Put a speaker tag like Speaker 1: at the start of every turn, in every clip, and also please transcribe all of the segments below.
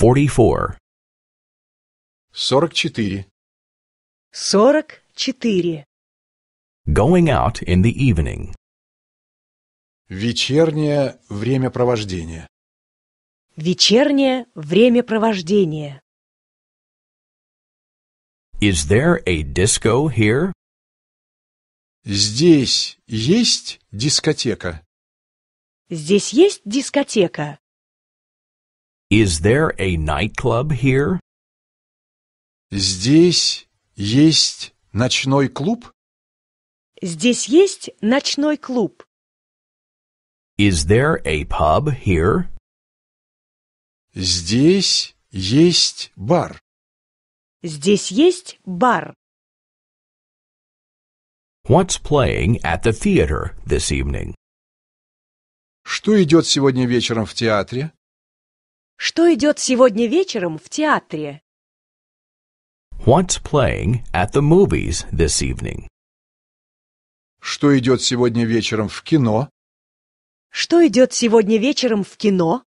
Speaker 1: 44. 44.
Speaker 2: 44.
Speaker 1: Going out in the evening. Вечернее времяпровождение.
Speaker 2: Вечернее времяпровождение.
Speaker 1: Is there a disco here? Здесь есть дискотека.
Speaker 2: Здесь есть дискотека.
Speaker 1: Is there a nightclub here? Здесь есть ночной клуб?
Speaker 2: Здесь есть ночной клуб.
Speaker 1: Is there a pub here? Здесь есть бар.
Speaker 2: Здесь есть бар.
Speaker 1: What's playing at the theater this evening? Что идет сегодня вечером в театре?
Speaker 2: Что идет сегодня вечером в театре?
Speaker 1: What's playing at the movies this evening? Что идет сегодня вечером в кино?
Speaker 2: Что идет сегодня вечером в кино?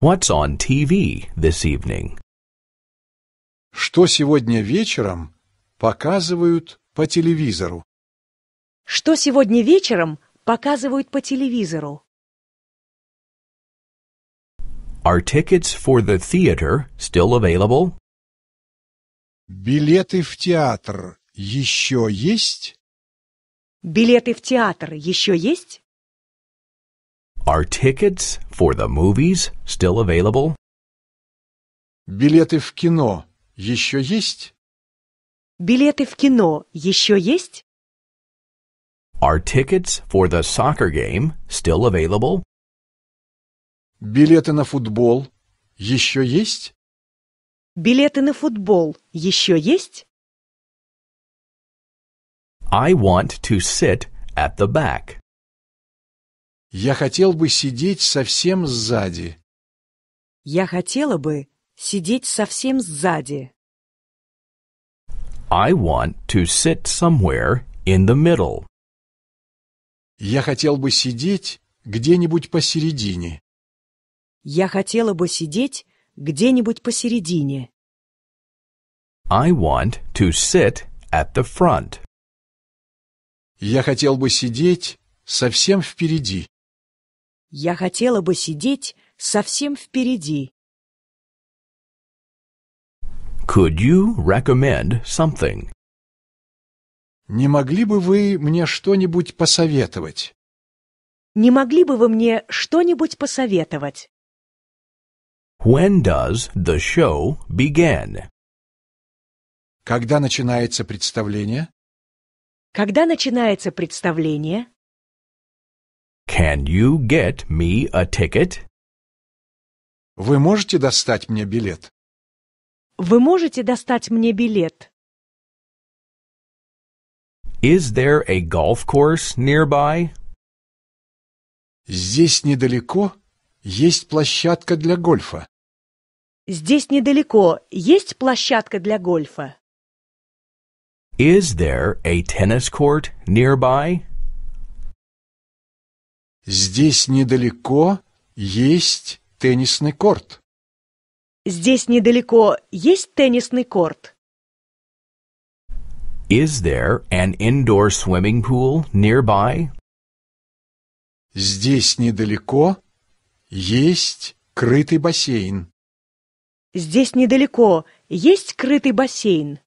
Speaker 1: What's on TV this evening? Что сегодня вечером показывают по телевизору?
Speaker 2: Что сегодня вечером показывают по телевизору?
Speaker 1: Are tickets for the theater still available?
Speaker 2: Билеты в театр еще есть? Билеты в театр еще есть? Are
Speaker 1: tickets for the movies still available? Билеты в кино еще есть? Билеты в кино еще есть? Are tickets for the soccer game still available?
Speaker 2: Билеты на футбол еще есть? Билеты на футбол еще есть? I
Speaker 1: want to sit at the back. Я хотел бы сидеть совсем сзади.
Speaker 2: Я хотела бы сидеть совсем сзади.
Speaker 1: I want to sit somewhere in the middle. Я хотел бы сидеть где-нибудь посередине.
Speaker 2: Я хотела бы сидеть где-нибудь посередине.
Speaker 1: I want to sit at the front. Я хотел бы сидеть совсем впереди.
Speaker 2: Я хотела бы сидеть совсем впереди.
Speaker 1: Could you recommend something? Не могли бы вы мне что-нибудь посоветовать?
Speaker 2: Не могли бы вы мне что-нибудь посоветовать?
Speaker 1: When does the show begin? Когда начинается представление?
Speaker 2: Когда начинается представление?
Speaker 1: Can you get me a ticket? Вы можете достать мне билет?
Speaker 2: Вы можете достать мне билет?
Speaker 1: Is there a golf course nearby? Здесь недалеко есть площадка для гольфа.
Speaker 2: Здесь недалеко есть площадка для гольфа?
Speaker 1: Is there a tennis court nearby? Здесь недалеко
Speaker 2: есть теннисный корт. Здесь недалеко есть теннисный корт.
Speaker 1: Is there an indoor swimming pool nearby? Здесь недалеко есть крытый бассейн.
Speaker 2: Здесь недалеко есть крытый бассейн.